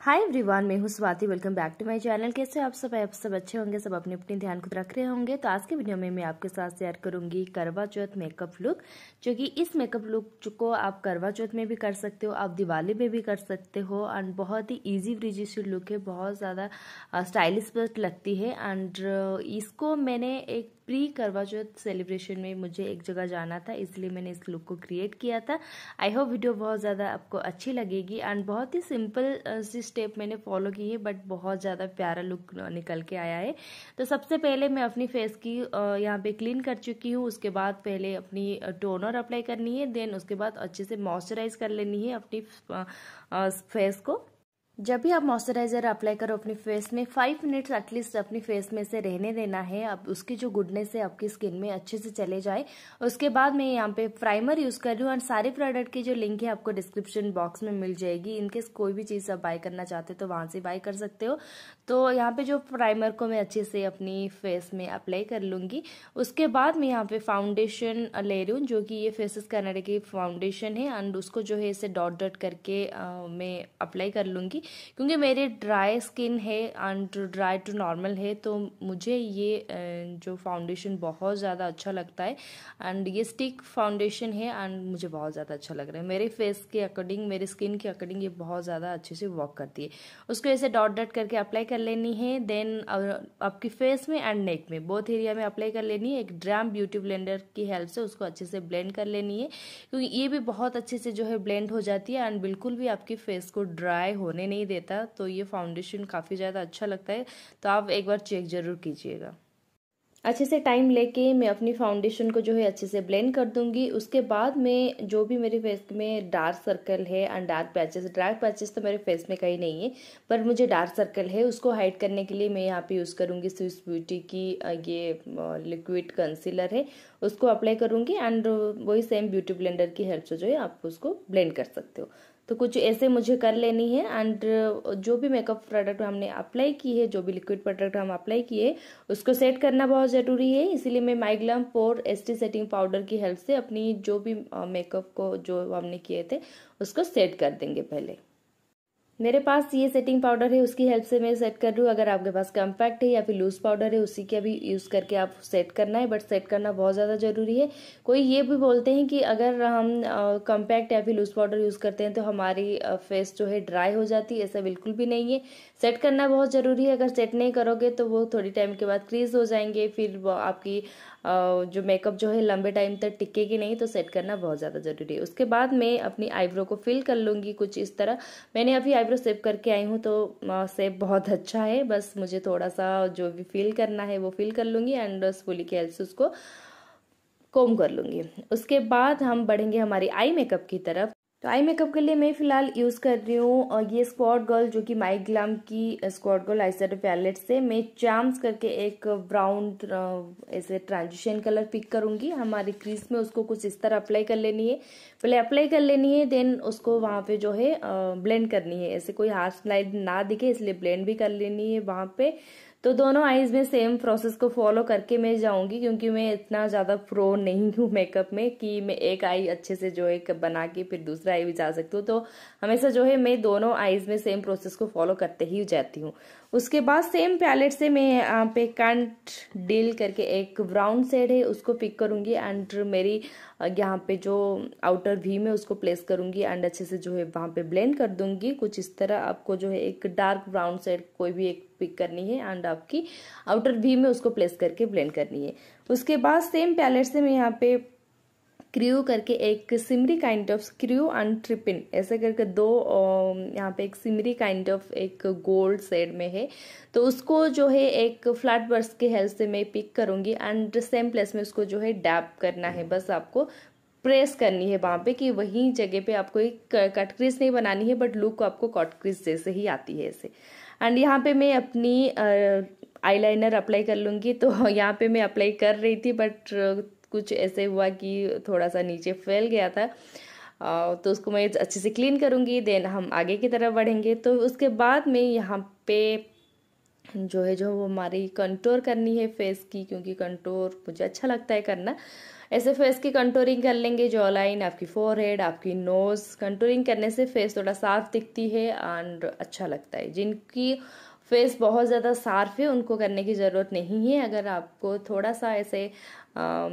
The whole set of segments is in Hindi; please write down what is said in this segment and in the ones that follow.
हाय एवरीवन मैं हूँ Swati welcome back to my channel कैसे आप सब आप सब अच्छे होंगे सब अपने अपने ध्यान खुद रख रहे होंगे तो आज के वीडियो में मैं आपके साथ शेयर करूंगी करवा चौथ मेकअप लुक जो कि इस मेकअप लुक को आप करवा चौथ में भी कर सकते हो आप दिवाली में भी कर सकते हो एंड बहुत ही ईजी ब्रिजी लुक है बहुत ज़्यादा स्टाइलिश लगती है एंड इसको मैंने एक प्री करवा चौथ सेलिब्रेशन में मुझे एक जगह जाना था इसलिए मैंने इस लुक को क्रिएट किया था आई होप वीडियो बहुत ज़्यादा आपको अच्छी लगेगी एंड बहुत ही सिंपल सी स्टेप मैंने फॉलो की है बट बहुत ज़्यादा प्यारा लुक निकल के आया है तो सबसे पहले मैं अपनी फेस की यहाँ पे क्लीन कर चुकी हूँ उसके बाद पहले अपनी टोनर अप्लाई करनी है देन उसके बाद अच्छे से मॉइस्चराइज कर लेनी है अपनी फेस को जब भी आप मॉइस्चराइज़र अप्लाई करो अपने फेस में फाइव मिनट्स एटलीस्ट अपनी फेस में से रहने देना है अब उसकी जो गुडनेस है आपकी स्किन में अच्छे से चले जाए उसके बाद मैं यहाँ पे प्राइमर यूज़ कर रही हूँ और सारे प्रोडक्ट की जो लिंक है आपको डिस्क्रिप्शन बॉक्स में मिल जाएगी इनकेस कोई भी चीज़ आप बाय करना चाहते हो तो वहाँ से बाय कर सकते हो तो यहाँ पे जो प्राइमर को मैं अच्छे से अपनी फेस में अप्लाई कर लूँगी उसके बाद मैं यहाँ पे फाउंडेशन ले रही हूँ जो कि ये फेसिस कनाडा की फाउंडेशन है एंड उसको जो है इसे डॉट डॉट करके मैं अप्लाई कर लूँगी क्योंकि मेरे ड्राई स्किन है एंड ड्राई टू नॉर्मल है तो मुझे ये जो फाउंडेशन बहुत ज़्यादा अच्छा लगता है एंड ये स्टिक फाउंडेशन है एंड मुझे बहुत ज़्यादा अच्छा लग रहा है मेरे फेस के अकॉर्डिंग मेरे स्किन के अकॉर्डिंग ये बहुत ज़्यादा अच्छे से वर्क करती है उसको ऐसे डॉट डॉट करके अप्लाई कर लेनी है देन आपकी फेस में एंड नेक में बोथ एरिया में अप्लाई कर लेनी है एक ड्राम ब्यूटी ब्लेंडर की हेल्प से उसको अच्छे से ब्लेंड कर लेनी है क्योंकि ये भी बहुत अच्छे से जो है ब्लेंड हो जाती है एंड बिल्कुल भी आपके फेस को ड्राई होने नहीं नहीं देता तो ये फाउंडेशन काफ़ी ज़्यादा अच्छा लगता है तो आप एक बार चेक ज़रूर कीजिएगा अच्छे से टाइम लेके मैं अपनी फाउंडेशन को जो है अच्छे से ब्लेंड कर दूंगी उसके बाद मैं जो भी मेरे फेस में डार्क सर्कल है and dark patches dark patches तो मेरे फेस में कहीं नहीं है पर मुझे डार्क सर्कल है उसको हाइड करने के लिए मैं यहाँ पे यूज़ करूँगी स्विस ब्यूटी की ये लिक्विड कंसीलर है उसको अप्लाई करूँगी एंड वही सेम ब्यूटी ब्लेंडर की हेल्प से जो है आप उसको ब्लेंड कर सकते हो तो कुछ ऐसे मुझे कर लेनी है एंड जो भी मेकअप प्रोडक्ट हमने अप्लाई की है जो भी लिक्विड प्रोडक्ट हम अप्लाई किए उसको सेट करना बहुत ज़रूरी है इसीलिए मैं माइग्लम और एसटी सेटिंग पाउडर की हेल्प से अपनी जो भी मेकअप को जो हमने किए थे उसको सेट कर देंगे पहले मेरे पास ये सेटिंग पाउडर है उसकी हेल्प से मैं सेट कर रही हूँ अगर आपके पास कम्पैक्ट है या फिर लूज़ पाउडर है उसी का भी यूज़ करके आप सेट करना है बट सेट करना बहुत ज़्यादा ज़रूरी है कोई ये भी बोलते हैं कि अगर हम कम्पैक्ट या फिर लूज़ पाउडर यूज़ करते हैं तो हमारी फेस जो है ड्राई हो जाती है ऐसा बिल्कुल भी नहीं है सेट करना बहुत ज़रूरी है अगर सेट नहीं करोगे तो वो थोड़ी टाइम के बाद क्रीज हो जाएंगे फिर आपकी जो मेकअप जो है लंबे टाइम तक टिकेगी नहीं तो सेट करना बहुत ज़्यादा ज़रूरी है उसके बाद मैं अपनी आईब्रो को फिल कर लूँगी कुछ इस तरह मैंने अभी आईब्रो सेव करके आई हूँ तो सेव बहुत अच्छा है बस मुझे थोड़ा सा जो भी फिल करना है वो फिल कर लूँगी एंड फुली के हेल्प से उसको कोम कर लूँगी उसके बाद हम बढ़ेंगे हमारी आई मेकअप की तरफ तो आई मेकअप के लिए मैं फिलहाल यूज़ कर रही हूँ ये स्क्वाड गर्ल जो कि माइक ग्लाम की स्क्वाड गर्ल आइसर पैलेट से मैं चाम्स करके एक ब्राउन ऐसे ट्रांजिशन कलर पिक करूँगी हमारी क्रीज में उसको कुछ इस तरह अप्लाई कर लेनी है पहले अप्लाई कर लेनी है देन उसको वहाँ पे जो है ब्लेंड करनी है ऐसे कोई हार्ड स्लाइड ना दिखे इसलिए ब्लेंड भी कर लेनी है वहाँ पे तो दोनों आईज में सेम प्रोसेस को फॉलो करके मैं जाऊंगी क्योंकि मैं इतना ज़्यादा प्रो नहीं हूँ मेकअप में कि मैं एक आई अच्छे से जो है बना के फिर दूसरा आई भी जा सकती हूँ तो हमेशा जो है मैं दोनों आईज में सेम प्रोसेस को फॉलो करते ही जाती हूँ उसके बाद सेम पैलेट से मैं यहाँ पे कंट डील करके एक ब्राउन सेड है उसको पिक करूंगी एंड मेरी यहाँ पे जो आउटर वी में उसको प्लेस करूंगी एंड अच्छे से जो है वहाँ पे ब्लेंड कर दूंगी कुछ इस तरह आपको जो है एक डार्क ब्राउन सेड कोई भी एक पिक करनी है एंड आपकी आउटर भी में उसको प्लेस करके ब्लेंड करनी है उसके बाद सेम पैलेट से मैं यहाँ पे क्रियो करके एक सिमरी काइंड ऑफ क्रियो एंड ट्रिपिन ऐसे करके दो यहाँ पे एक सिमरी काइंड ऑफ एक गोल्ड सेड में है तो उसको जो है एक फ्लैट बर्स के हेल्प से मैं पिक करूँगी एंड सेम प्लेस में उसको जो है डैप करना है बस आपको प्रेस करनी है वहाँ पे कि वहीं जगह पे आपको एक कट क्रीज नहीं बनानी है बट लुक आपको कट क्रीज जैसे ही आती है ऐसे एंड यहाँ पे मैं अपनी आईलाइनर अप्लाई कर लूँगी तो यहाँ पे मैं अप्लाई कर रही थी बट कुछ ऐसे हुआ कि थोड़ा सा नीचे फैल गया था तो उसको मैं अच्छे से क्लीन करूँगी देन हम आगे की तरफ बढ़ेंगे तो उसके बाद में यहाँ पे जो है जो वो हमारी कंटोर करनी है फेस की क्योंकि कंटोर मुझे अच्छा लगता है करना ऐसे फेस की कंटोरिंग कर लेंगे जो लाइन आपकी फोर हेड आपकी नोज़ कंटोरिंग करने से फेस थोड़ा साफ दिखती है एंड अच्छा लगता है जिनकी फेस बहुत ज़्यादा साफ़ है उनको करने की ज़रूरत नहीं है अगर आपको थोड़ा सा ऐसे आ,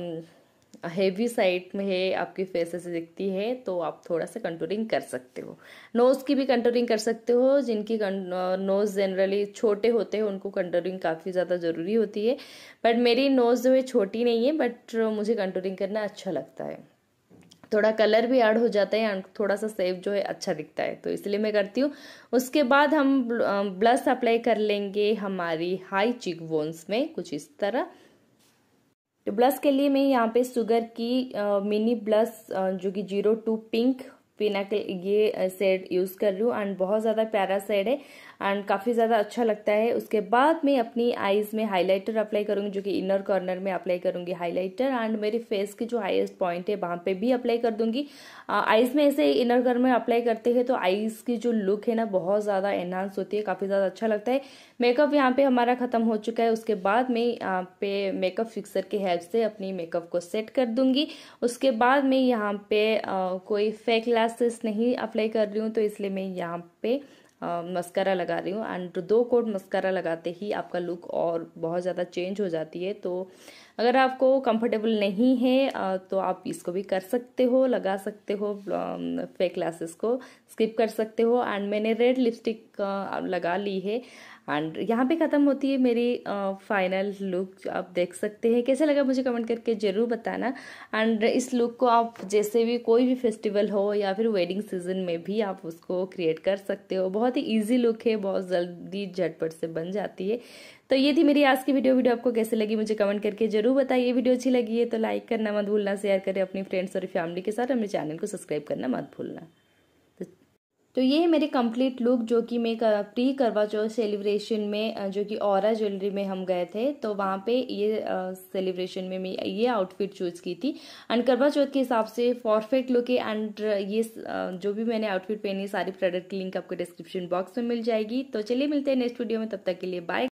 हेवी साइड में है आपकी फेस ऐसे दिखती है तो आप थोड़ा सा कंटूरिंग कर सकते हो नोज़ की भी कंटूरिंग कर सकते हो जिनकी नोज़ जनरली छोटे होते हैं उनको कंटूरिंग काफ़ी ज़्यादा ज़रूरी होती है बट मेरी नोज़ जो है छोटी नहीं है बट मुझे कंटूरिंग करना अच्छा लगता है थोड़ा कलर भी ऐड हो जाता है थोड़ा सा सेव जो है अच्छा दिखता है तो इसलिए मैं करती हूँ उसके बाद हम ब्लश अप्लाई कर लेंगे हमारी हाई चिक बोन्स में कुछ इस तरह तो ब्लस के लिए मैं यहाँ पे सुगर की मिनी ब्लस जो कि जीरो टू पिंक पिनाकल ये सेट यूज़ कर रही हूँ एंड बहुत ज़्यादा प्यारा सेट है एंड काफ़ी ज़्यादा अच्छा लगता है उसके बाद मैं अपनी आईज़ में हाइलाइटर अप्लाई करूँगी जो कि इनर कॉर्नर में अप्लाई करूँगी हाइलाइटर एंड मेरे फेस के जो हाईएस्ट पॉइंट है वहाँ पे भी अप्लाई कर दूँगी आईज़ में ऐसे इनर कॉर्नर में अप्लाई करते हैं तो आईज़ की जो लुक है ना बहुत ज़्यादा एनहांस होती है काफ़ी ज़्यादा अच्छा लगता है मेकअप यहाँ पर हमारा ख़त्म हो चुका है उसके बाद मैं यहाँ पे मेकअप फिक्सर की हेल्प से अपनी मेकअप को सेट कर दूँगी उसके बाद मैं यहाँ पे कोई फेक लैसेस नहीं अप्लाई कर रही हूँ तो इसलिए मैं यहाँ पे मस्करा लगा रही हूँ एंड दो कोट मस्करा लगाते ही आपका लुक और बहुत ज़्यादा चेंज हो जाती है तो अगर आपको कंफर्टेबल नहीं है तो आप इसको भी कर सकते हो लगा सकते हो फेक क्लासेस को स्किप कर सकते हो एंड मैंने रेड लिपस्टिक लगा ली है एंड यहाँ पे ख़त्म होती है मेरी फाइनल लुक आप देख सकते हैं कैसे लगा मुझे कमेंट करके ज़रूर बताना एंड इस लुक को आप जैसे भी कोई भी फेस्टिवल हो या फिर वेडिंग सीजन में भी आप उसको क्रिएट कर सकते हो बहुत ही ईजी लुक है बहुत जल्दी झटपट से बन जाती है तो ये थी मेरी आज की वीडियो वीडियो आपको कैसे लगी मुझे कमेंट करके जरूर बताइए वीडियो अच्छी लगी है तो लाइक करना मत भूलना शेयर करें अपनी फ्रेंड्स और फैमिली के साथ हमारे चैनल को सब्सक्राइब करना मत भूलना तो, तो ये है मेरे कंप्लीट लुक जो कि मैं प्री करवा चौथ सेलिब्रेशन में जो कि और ज्वेलरी में हम गए थे तो वहाँ पे ये सेलिब्रेशन में मैं ये आउटफिट चूज की थी एंड करवा चौथ के हिसाब से परफेक्ट लुक है एंड ये जो भी मैंने आउटफिट पहनी सारी प्रोडक्ट की लिंक आपको डिस्क्रिप्शन बॉक्स में मिल जाएगी तो चलिए मिलते हैं नेक्स्ट वीडियो में तब तक के लिए बाय